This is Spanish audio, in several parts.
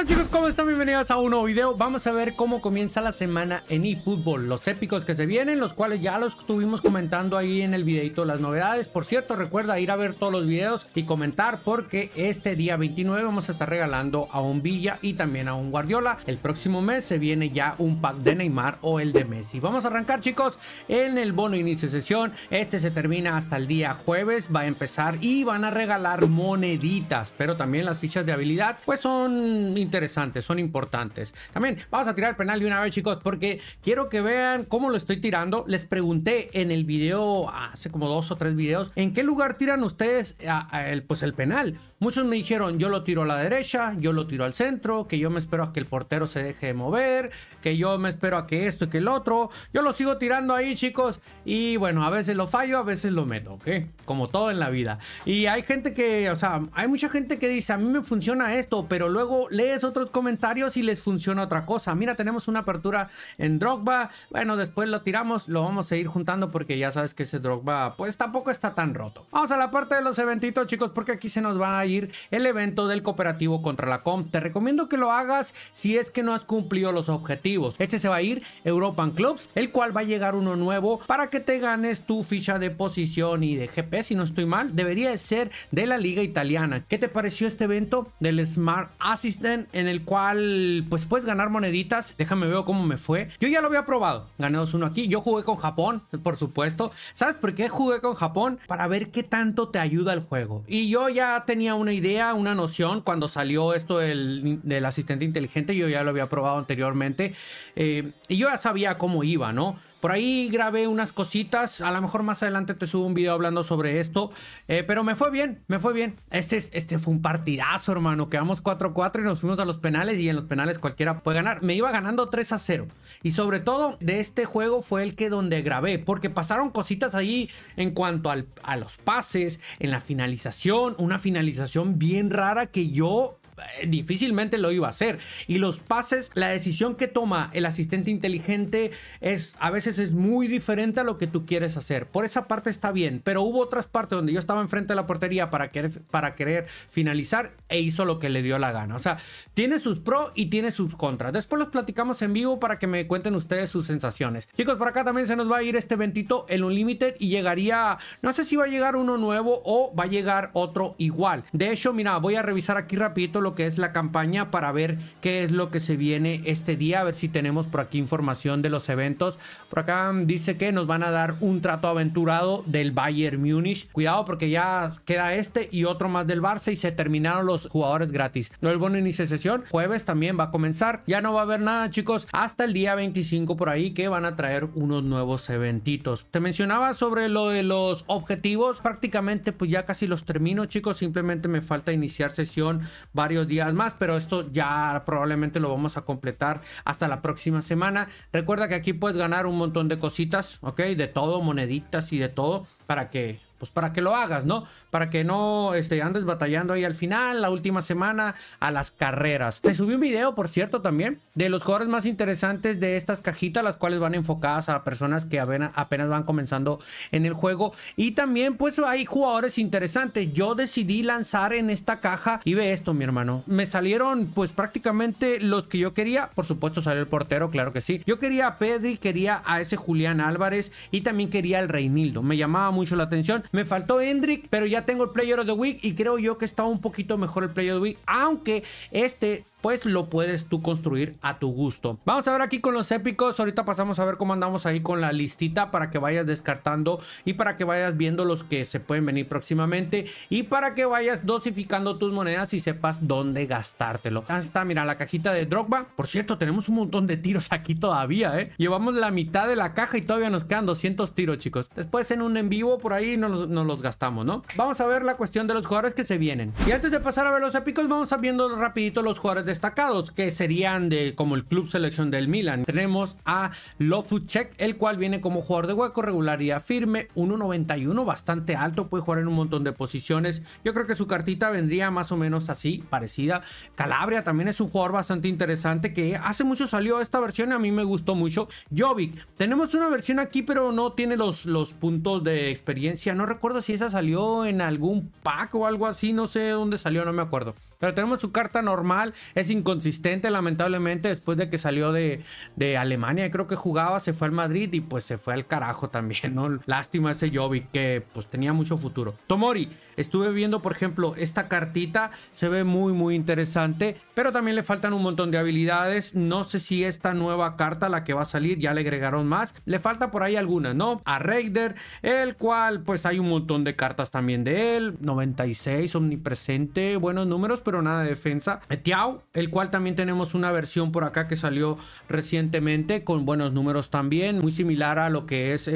Hola chicos, ¿cómo están? Bienvenidos a un nuevo video. Vamos a ver cómo comienza la semana en eFootball, los épicos que se vienen, los cuales ya los estuvimos comentando ahí en el videito las novedades. Por cierto, recuerda ir a ver todos los videos y comentar porque este día 29 vamos a estar regalando a un Villa y también a un Guardiola. El próximo mes se viene ya un pack de Neymar o el de Messi. Vamos a arrancar chicos en el bono inicio de sesión. Este se termina hasta el día jueves, va a empezar y van a regalar moneditas, pero también las fichas de habilidad pues son interesantes, son importantes. También vamos a tirar el penal de una vez, chicos, porque quiero que vean cómo lo estoy tirando. Les pregunté en el video, hace como dos o tres videos, ¿en qué lugar tiran ustedes el, pues el penal? Muchos me dijeron, yo lo tiro a la derecha, yo lo tiro al centro, que yo me espero a que el portero se deje de mover, que yo me espero a que esto y que el otro. Yo lo sigo tirando ahí, chicos, y bueno, a veces lo fallo, a veces lo meto, ¿ok? Como todo en la vida. Y hay gente que, o sea, hay mucha gente que dice, a mí me funciona esto, pero luego lees otros comentarios y les funciona otra cosa. Mira, tenemos una apertura en Drogba. Bueno, después lo tiramos, lo vamos a ir juntando porque ya sabes que ese Drogba pues tampoco está tan roto. Vamos a la parte de los eventitos, chicos, porque aquí se nos va a ir el evento del cooperativo contra la comp. Te recomiendo que lo hagas si es que no has cumplido los objetivos. Este se va a ir europa Clubs, el cual va a llegar uno nuevo para que te ganes tu ficha de posición y de GP, si no estoy mal. Debería de ser de la liga italiana. ¿Qué te pareció este evento del Smart Assistant? en el cual pues puedes ganar moneditas. Déjame ver cómo me fue. Yo ya lo había probado. Gané uno aquí. Yo jugué con Japón, por supuesto. ¿Sabes por qué jugué con Japón? Para ver qué tanto te ayuda el juego. Y yo ya tenía una idea, una noción cuando salió esto del, asistente inteligente. Yo ya lo había probado anteriormente. Eh, y yo ya sabía cómo iba, ¿no? Por ahí grabé unas cositas. A lo mejor más adelante te subo un video hablando sobre esto. Eh, pero me fue bien, me fue bien. Este, este fue un partidazo, hermano. Quedamos 4-4 y nos fuimos a los penales. Y en los penales cualquiera puede ganar. Me iba ganando 3-0. Y sobre todo de este juego fue el que donde grabé. Porque pasaron cositas ahí en cuanto a los pases, en la finalización. Una finalización bien rara que yo eh, difícilmente lo iba a hacer. Y los pases, la decisión que toma el asistente inteligente es a veces es muy diferente a lo que tú quieres hacer. Por esa parte está bien, pero hubo otras partes donde yo estaba enfrente de la portería para querer, para querer finalizar e hizo lo que le dio la gana. O sea, tiene sus pros y tiene sus contras. Después los platicamos en vivo para que me cuenten ustedes sus sensaciones. Chicos, por acá también se nos va a ir este ventito, el Unlimited, y llegaría, no sé si va a llegar uno nuevo o va a llegar otro igual. De hecho, mira, voy a revisar aquí rapidito lo qué es la campaña para ver qué es lo que se viene este día. A ver si tenemos por aquí información de los eventos. Por acá dice que nos van a dar un trato aventurado del Bayern Munich, Cuidado porque ya queda este y otro más del Barça y se terminaron los jugadores gratis. No el bueno. inicia sesión. Jueves también va a comenzar. Ya no va a haber nada, chicos, hasta el día 25 por ahí que van a traer unos nuevos eventitos. Te mencionaba sobre lo de los objetivos. Prácticamente pues ya casi los termino, chicos. Simplemente me falta iniciar sesión varios días más, pero esto ya probablemente lo vamos a completar hasta la próxima semana. Recuerda que aquí puedes ganar un montón de cositas, ¿ok? De todo, moneditas y de todo, para que pues para que lo hagas, ¿no? Para que no este, andes batallando ahí al final, la última semana, a las carreras. Te subí un video, por cierto, también, de los jugadores más interesantes de estas cajitas, las cuales van enfocadas a personas que apenas van comenzando en el juego. Y también, pues, hay jugadores interesantes. Yo decidí lanzar en esta caja y ve esto, mi hermano. Me salieron, pues, prácticamente los que yo quería. Por supuesto, salió el portero, claro que sí. Yo quería a Pedri, quería a ese Julián Álvarez y también quería al Reinildo. Me llamaba mucho la atención. Me faltó Hendrick, pero ya tengo el Player of the Week y creo yo que está un poquito mejor el Player of the Week, aunque este pues lo puedes tú construir a tu gusto. Vamos a ver aquí con los épicos. Ahorita pasamos a ver cómo andamos ahí con la listita para que vayas descartando y para que vayas viendo los que se pueden venir próximamente y para que vayas dosificando tus monedas y sepas dónde gastártelo. Ahí está, mira, la cajita de Drogba. Por cierto, tenemos un montón de tiros aquí todavía, ¿eh? Llevamos la mitad de la caja y todavía nos quedan 200 tiros, chicos. Después en un en vivo por ahí nos, los gastamos, ¿no? Vamos a ver la cuestión de los jugadores que se vienen. Y antes de pasar a ver los épicos, vamos a viendo rapidito los jugadores destacados, que serían de, como el Club selección del Milan. Tenemos a Lofuchek, el cual viene como jugador de hueco, regularidad firme, 1.91, bastante alto, puede jugar en un montón de posiciones. Yo creo que su cartita vendría más o menos así, parecida. Calabria también es un jugador bastante interesante que hace mucho salió esta versión, Y a mí me gustó mucho. Jovic, tenemos una versión aquí, pero no tiene los, los puntos de experiencia. No recuerdo si esa salió en algún pack o algo así, no sé dónde salió, no me acuerdo. Pero tenemos su carta normal, es inconsistente lamentablemente después de que salió de, de Alemania, creo que jugaba, se fue al Madrid y pues se fue al carajo también, ¿no? Lástima ese Jovic que pues tenía mucho futuro. Tomori, estuve viendo por ejemplo esta cartita, se ve muy muy interesante, pero también le faltan un montón de habilidades, no sé si esta nueva carta, la que va a salir, ya le agregaron más, le falta por ahí algunas, ¿no? A Raider, el cual pues hay un montón de cartas también de él, 96, omnipresente, buenos números, pero nada de defensa. Eh, Tiao, el cual también tenemos una versión por acá que salió recientemente con buenos números también, muy similar a lo que es eh,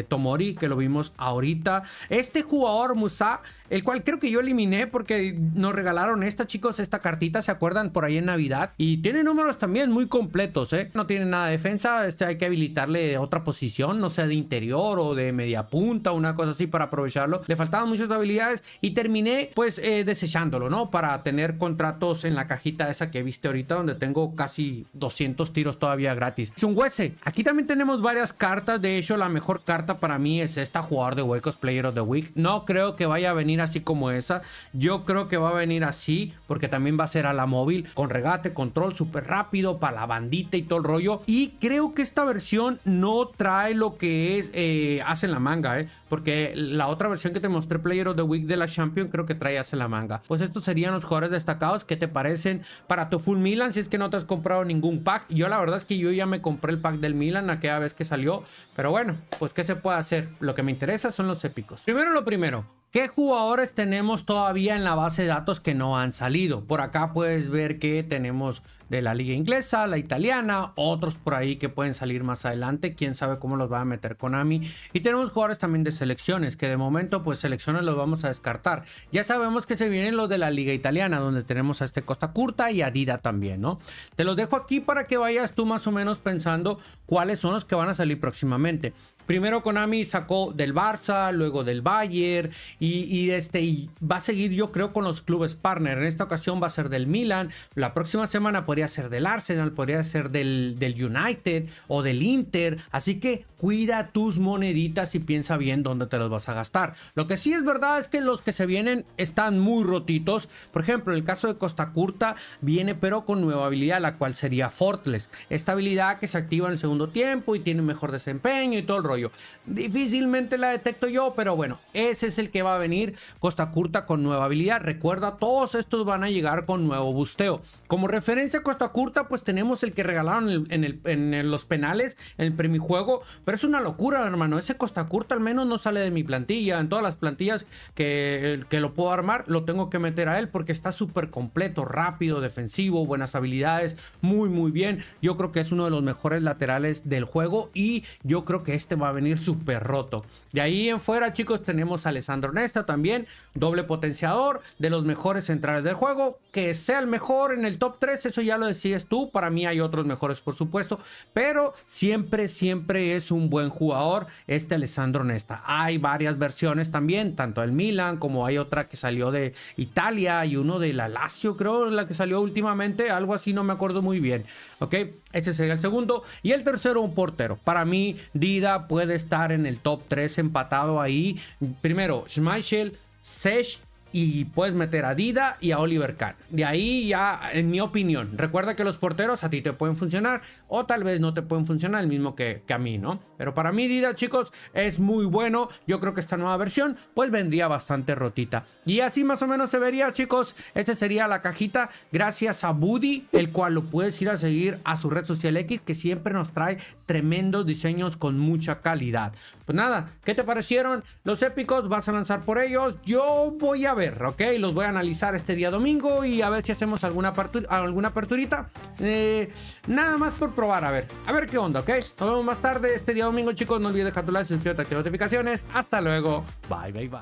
eh, Tomori, que lo vimos ahorita. Este jugador Musa el cual creo que yo eliminé porque nos regalaron esta, chicos, esta cartita, ¿se acuerdan? Por ahí en Navidad. Y tiene números también muy completos, ¿eh? No tiene nada de defensa, este, hay que habilitarle otra posición, no sea de interior o de media punta, una cosa así para aprovecharlo. Le faltaban muchas habilidades y terminé pues eh, desechándolo, ¿no? Para tener contratos en la cajita esa que viste ahorita donde tengo casi 200 tiros todavía gratis. un Es huese aquí también tenemos varias cartas, de hecho la mejor carta para mí es esta jugador de huecos, Player of the Week. No creo que vaya a venir así como esa. Yo creo que va a venir así porque también va a ser a la móvil con regate, control súper rápido para la bandita y todo el rollo. Y creo que esta versión no trae lo que es eh, hace la manga, ¿eh? Porque la otra versión que te mostré, Player of the Week de la champion creo que trae hace en la manga. Pues estos serían los jugadores destacados que te parecen para tu full Milan si es que no te has comprado ningún pack. Yo la verdad es que yo ya me compré el pack del Milan aquella vez que salió. Pero bueno, pues qué se puede hacer. Lo que me interesa son los épicos. Primero lo primero, ¿Qué jugadores tenemos todavía en la base de datos que no han salido? Por acá puedes ver que tenemos de la liga inglesa, la italiana, otros por ahí que pueden salir más adelante, quién sabe cómo los va a meter Konami. Y tenemos jugadores también de selecciones, que de momento pues selecciones los vamos a descartar. Ya sabemos que se vienen los de la liga italiana, donde tenemos a este Costa Curta y a Dida también, ¿no? Te los dejo aquí para que vayas tú más o menos pensando cuáles son los que van a salir próximamente. Primero Konami sacó del Barça, luego del Bayern y, este va a seguir yo creo con los clubes partner. En esta ocasión va a ser del Milan, la próxima semana podría ser del Arsenal, podría ser del, del United o del Inter. Así que cuida tus moneditas y piensa bien dónde te las vas a gastar. Lo que sí es verdad es que los que se vienen están muy rotitos. Por ejemplo, el caso de Costa Curta viene pero con nueva habilidad, la cual sería Fortless. Esta habilidad que se activa en el segundo tiempo y tiene mejor desempeño y todo el rollo. Difícilmente la detecto yo, pero bueno, ese es el que va a venir Costa Curta con nueva habilidad. Recuerda, todos estos van a llegar con nuevo busteo. Como referencia a Costa Curta, pues tenemos el que regalaron en, los penales, en el premijuego, pero es una locura, hermano. Ese Costa Curta al menos no sale de mi plantilla. En todas las plantillas que, que lo puedo armar, lo tengo que meter a él porque está súper completo, rápido, defensivo, buenas habilidades, muy, muy bien. Yo creo que es uno de los mejores laterales del juego y yo creo que este va a venir súper roto. De ahí en fuera, chicos, tenemos a Alessandro Nesta también, doble potenciador, de los mejores centrales del juego. Que sea el mejor en el top 3, eso ya lo decides tú. Para mí hay otros mejores, por supuesto, pero siempre, siempre es un buen jugador, este Alessandro Nesta. Hay varias versiones también, tanto del Milan como hay otra que salió de Italia y uno de la Lazio, creo, la que salió últimamente, algo así, no me acuerdo muy bien. Ok, ese sería el segundo. Y el tercero, un portero. Para mí, Dida puede estar en el top 3 empatado ahí. Primero, Schmeichel, Sech y puedes meter a Dida y a Oliver Kahn. De ahí ya, en mi opinión, recuerda que los porteros a ti te pueden funcionar o tal vez no te pueden funcionar el mismo que, a mí, ¿no? Pero para mí Dida, chicos, es muy bueno. Yo creo que esta nueva versión pues vendría bastante rotita. Y así más o menos se vería, chicos. Esta sería la cajita gracias a Buddy, el cual lo puedes ir a seguir a su red social X que siempre nos trae tremendos diseños con mucha calidad. Pues nada, ¿qué te parecieron? Los épicos, vas a lanzar por ellos. Yo voy a ver ok, los voy a analizar este día domingo y a ver si hacemos alguna, alguna aperturita. Eh, nada más por probar, a ver, a ver qué onda, ok. Nos vemos más tarde este día domingo, chicos. No olvides dejar tu like, suscribirte, activar notificaciones. Hasta luego. Bye, bye, bye.